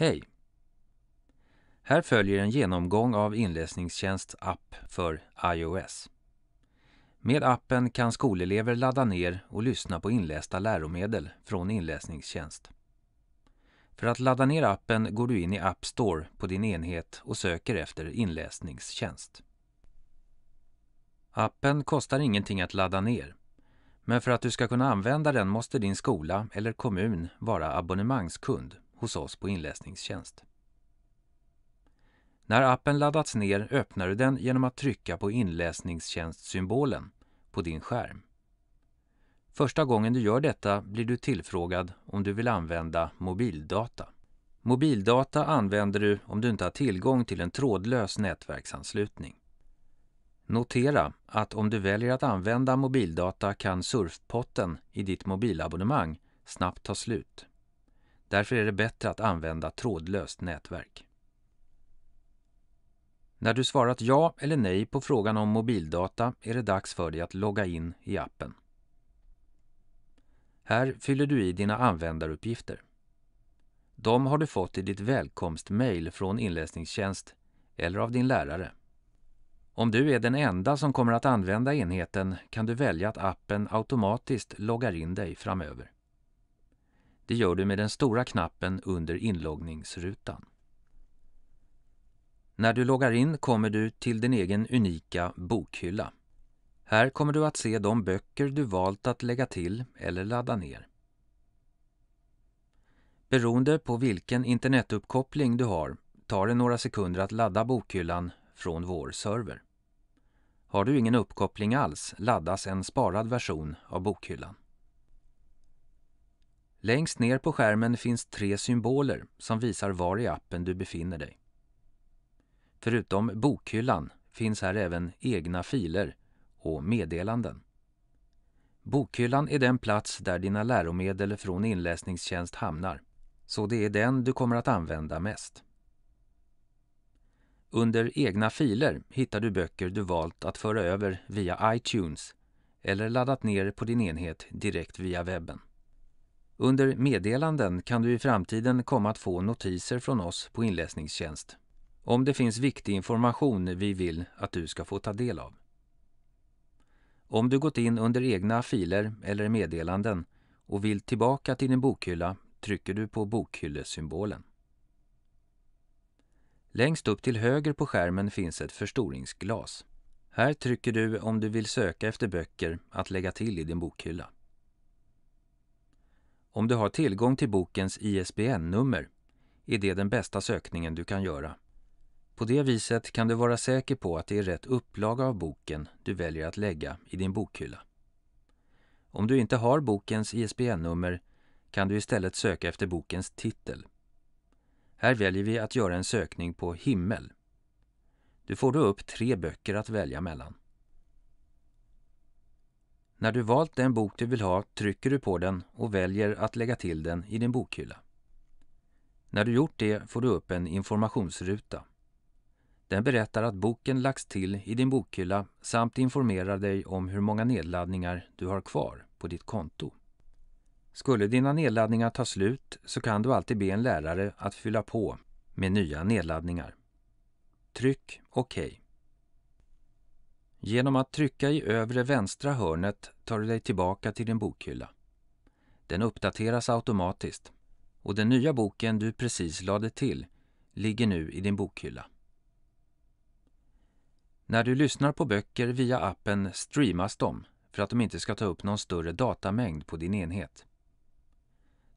Hej! Här följer en genomgång av inläsningstjänst app för iOS. Med appen kan skolelever ladda ner och lyssna på inlästa läromedel från inläsningstjänst. För att ladda ner appen går du in i App Store på din enhet och söker efter inläsningstjänst. Appen kostar ingenting att ladda ner. Men för att du ska kunna använda den måste din skola eller kommun vara abonnemangskund hos oss på inläsningstjänst. När appen laddats ner öppnar du den genom att trycka på inläsningstjänstsymbolen på din skärm. Första gången du gör detta blir du tillfrågad om du vill använda mobildata. Mobildata använder du om du inte har tillgång till en trådlös nätverksanslutning. Notera att om du väljer att använda mobildata kan surfpotten i ditt mobilabonnemang snabbt ta slut. Därför är det bättre att använda trådlöst nätverk. När du svarat ja eller nej på frågan om mobildata är det dags för dig att logga in i appen. Här fyller du i dina användaruppgifter. De har du fått i ditt välkomstmejl från inläsningstjänst eller av din lärare. Om du är den enda som kommer att använda enheten kan du välja att appen automatiskt loggar in dig framöver. Det gör du med den stora knappen under inloggningsrutan. När du loggar in kommer du till din egen unika bokhylla. Här kommer du att se de böcker du valt att lägga till eller ladda ner. Beroende på vilken internetuppkoppling du har tar det några sekunder att ladda bokhyllan från vår server. Har du ingen uppkoppling alls laddas en sparad version av bokhyllan. Längst ner på skärmen finns tre symboler som visar var i appen du befinner dig. Förutom bokhyllan finns här även egna filer och meddelanden. Bokhyllan är den plats där dina läromedel från inläsningstjänst hamnar, så det är den du kommer att använda mest. Under egna filer hittar du böcker du valt att föra över via iTunes eller laddat ner på din enhet direkt via webben. Under meddelanden kan du i framtiden komma att få notiser från oss på inläsningstjänst om det finns viktig information vi vill att du ska få ta del av. Om du gått in under egna filer eller meddelanden och vill tillbaka till din bokhylla trycker du på bokhyllesymbolen. Längst upp till höger på skärmen finns ett förstoringsglas. Här trycker du om du vill söka efter böcker att lägga till i din bokhylla. Om du har tillgång till bokens ISBN-nummer är det den bästa sökningen du kan göra. På det viset kan du vara säker på att det är rätt upplaga av boken du väljer att lägga i din bokhylla. Om du inte har bokens ISBN-nummer kan du istället söka efter bokens titel. Här väljer vi att göra en sökning på himmel. Du får då upp tre böcker att välja mellan. När du valt den bok du vill ha trycker du på den och väljer att lägga till den i din bokhylla. När du gjort det får du upp en informationsruta. Den berättar att boken lagts till i din bokhylla samt informerar dig om hur många nedladdningar du har kvar på ditt konto. Skulle dina nedladdningar ta slut så kan du alltid be en lärare att fylla på med nya nedladdningar. Tryck OK. Genom att trycka i övre vänstra hörnet tar du dig tillbaka till din bokhylla. Den uppdateras automatiskt och den nya boken du precis lade till ligger nu i din bokhylla. När du lyssnar på böcker via appen streamas de för att de inte ska ta upp någon större datamängd på din enhet.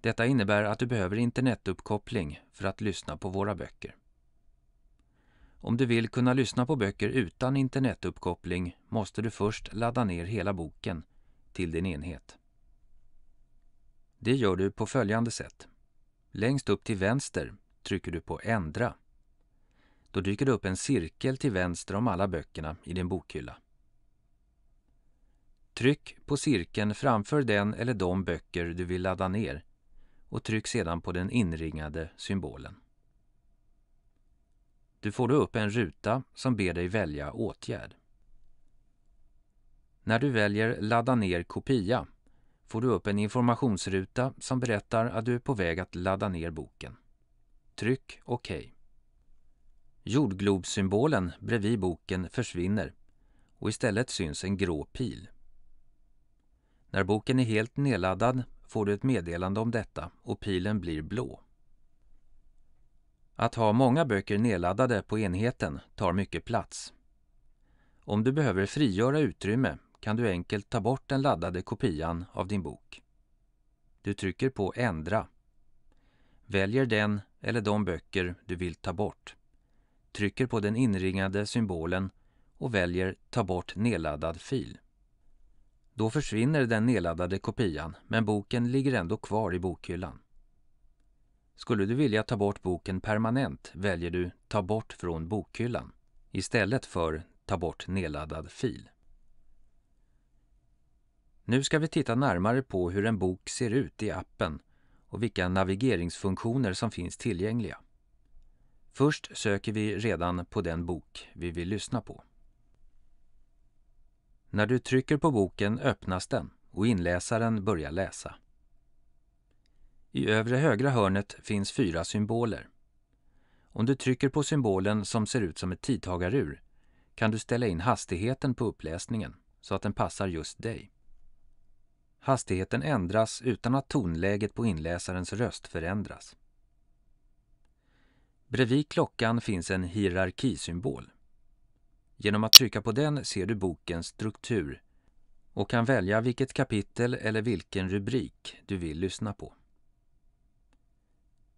Detta innebär att du behöver internetuppkoppling för att lyssna på våra böcker. Om du vill kunna lyssna på böcker utan internetuppkoppling måste du först ladda ner hela boken till din enhet. Det gör du på följande sätt. Längst upp till vänster trycker du på Ändra. Då dyker det upp en cirkel till vänster om alla böckerna i din bokhylla. Tryck på cirkeln framför den eller de böcker du vill ladda ner och tryck sedan på den inringade symbolen. Du får då upp en ruta som ber dig välja åtgärd. När du väljer ladda ner kopia får du upp en informationsruta som berättar att du är på väg att ladda ner boken. Tryck OK. Jordglobsymbolen bredvid boken försvinner och istället syns en grå pil. När boken är helt nedladdad får du ett meddelande om detta och pilen blir blå. Att ha många böcker nedladdade på enheten tar mycket plats. Om du behöver frigöra utrymme kan du enkelt ta bort den laddade kopian av din bok. Du trycker på Ändra. Väljer den eller de böcker du vill ta bort. Trycker på den inringade symbolen och väljer Ta bort nedladdad fil. Då försvinner den nedladdade kopian men boken ligger ändå kvar i bokhyllan. Skulle du vilja ta bort boken permanent väljer du Ta bort från bokhyllan istället för Ta bort nedladdad fil. Nu ska vi titta närmare på hur en bok ser ut i appen och vilka navigeringsfunktioner som finns tillgängliga. Först söker vi redan på den bok vi vill lyssna på. När du trycker på boken öppnas den och inläsaren börjar läsa. I övre högra hörnet finns fyra symboler. Om du trycker på symbolen som ser ut som ett tidtagarur kan du ställa in hastigheten på uppläsningen så att den passar just dig. Hastigheten ändras utan att tonläget på inläsarens röst förändras. Bredvid klockan finns en hierarkisymbol. Genom att trycka på den ser du bokens struktur och kan välja vilket kapitel eller vilken rubrik du vill lyssna på.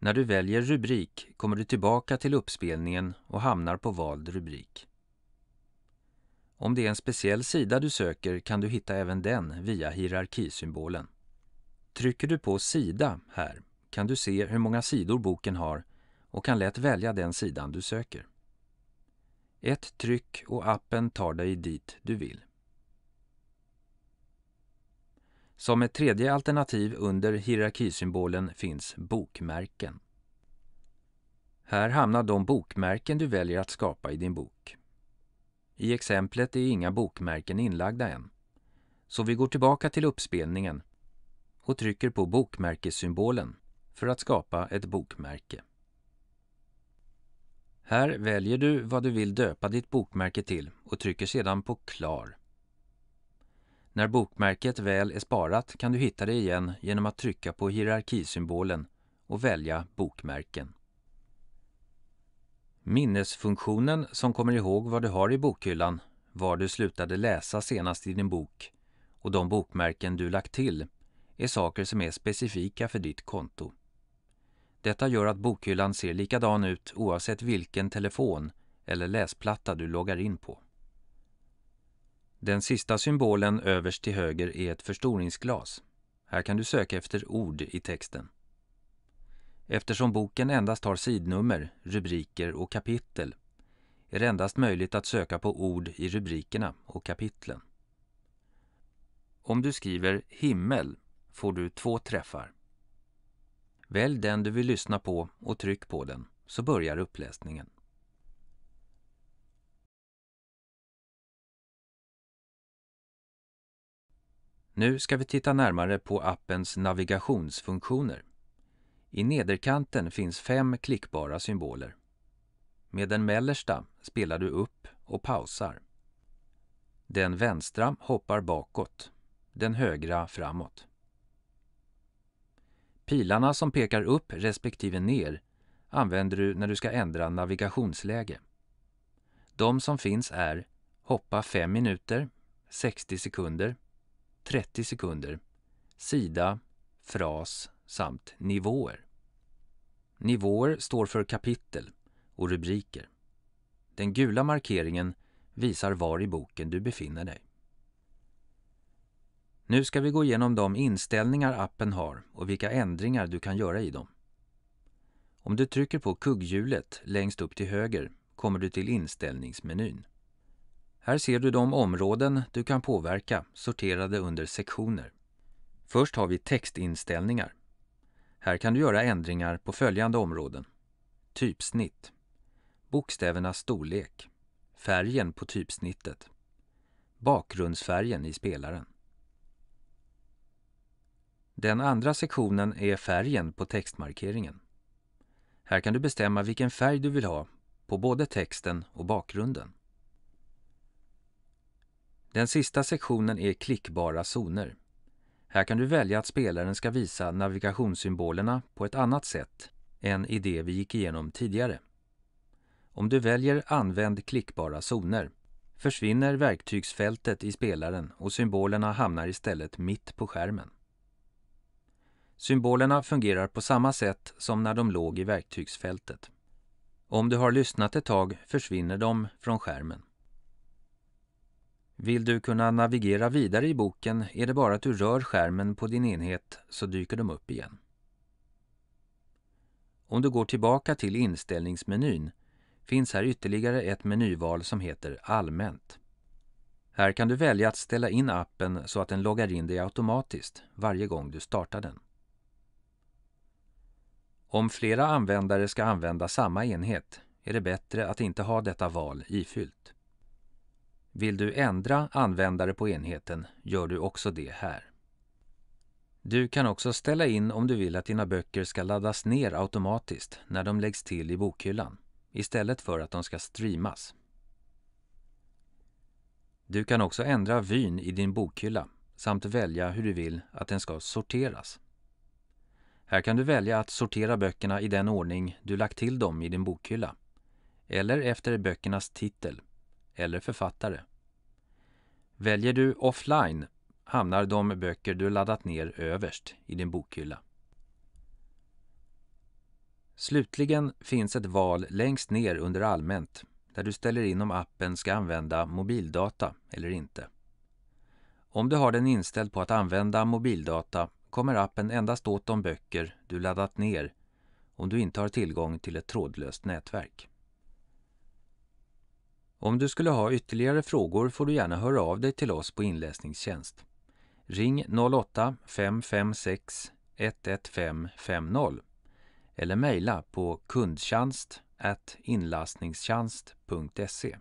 När du väljer rubrik kommer du tillbaka till uppspelningen och hamnar på vald rubrik. Om det är en speciell sida du söker kan du hitta även den via hierarkisymbolen. Trycker du på Sida här kan du se hur många sidor boken har och kan lätt välja den sidan du söker. Ett tryck och appen tar dig dit du vill. Som ett tredje alternativ under hierarkisymbolen finns bokmärken. Här hamnar de bokmärken du väljer att skapa i din bok. I exemplet är inga bokmärken inlagda än. Så vi går tillbaka till uppspelningen och trycker på bokmärkessymbolen för att skapa ett bokmärke. Här väljer du vad du vill döpa ditt bokmärke till och trycker sedan på Klar. När bokmärket väl är sparat kan du hitta det igen genom att trycka på hierarkisymbolen och välja bokmärken. Minnesfunktionen som kommer ihåg vad du har i bokhyllan, var du slutade läsa senast i din bok och de bokmärken du lagt till är saker som är specifika för ditt konto. Detta gör att bokhyllan ser likadan ut oavsett vilken telefon eller läsplatta du loggar in på. Den sista symbolen överst till höger är ett förstoringsglas. Här kan du söka efter ord i texten. Eftersom boken endast har sidnummer, rubriker och kapitel är det endast möjligt att söka på ord i rubrikerna och kapitlen. Om du skriver himmel får du två träffar. Välj den du vill lyssna på och tryck på den så börjar uppläsningen. Nu ska vi titta närmare på appens navigationsfunktioner. I nederkanten finns fem klickbara symboler. Med den mellersta spelar du upp och pausar. Den vänstra hoppar bakåt, den högra framåt. Pilarna som pekar upp respektive ner använder du när du ska ändra navigationsläge. De som finns är hoppa 5 minuter, 60 sekunder 30 sekunder, sida, fras samt nivåer. Nivåer står för kapitel och rubriker. Den gula markeringen visar var i boken du befinner dig. Nu ska vi gå igenom de inställningar appen har och vilka ändringar du kan göra i dem. Om du trycker på kugghjulet längst upp till höger kommer du till inställningsmenyn. Här ser du de områden du kan påverka sorterade under sektioner. Först har vi textinställningar. Här kan du göra ändringar på följande områden. Typsnitt. Bokstävernas storlek. Färgen på typsnittet. Bakgrundsfärgen i spelaren. Den andra sektionen är färgen på textmarkeringen. Här kan du bestämma vilken färg du vill ha på både texten och bakgrunden. Den sista sektionen är klickbara zoner. Här kan du välja att spelaren ska visa navigationssymbolerna på ett annat sätt än i det vi gick igenom tidigare. Om du väljer Använd klickbara zoner försvinner verktygsfältet i spelaren och symbolerna hamnar istället mitt på skärmen. Symbolerna fungerar på samma sätt som när de låg i verktygsfältet. Om du har lyssnat ett tag försvinner de från skärmen. Vill du kunna navigera vidare i boken är det bara att du rör skärmen på din enhet så dyker de upp igen. Om du går tillbaka till inställningsmenyn finns här ytterligare ett menyval som heter Allmänt. Här kan du välja att ställa in appen så att den loggar in dig automatiskt varje gång du startar den. Om flera användare ska använda samma enhet är det bättre att inte ha detta val ifyllt. Vill du ändra användare på enheten gör du också det här. Du kan också ställa in om du vill att dina böcker ska laddas ner automatiskt när de läggs till i bokhyllan istället för att de ska streamas. Du kan också ändra vyn i din bokhylla samt välja hur du vill att den ska sorteras. Här kan du välja att sortera böckerna i den ordning du lagt till dem i din bokhylla eller efter böckernas titel eller författare. Väljer du offline hamnar de böcker du laddat ner överst i din bokhylla. Slutligen finns ett val längst ner under Allmänt där du ställer in om appen ska använda mobildata eller inte. Om du har den inställd på att använda mobildata kommer appen endast åt de böcker du laddat ner om du inte har tillgång till ett trådlöst nätverk. Om du skulle ha ytterligare frågor får du gärna höra av dig till oss på inläsningstjänst. Ring 08-556 11550 eller mejla på kundtjänst inlastningstjänst.se.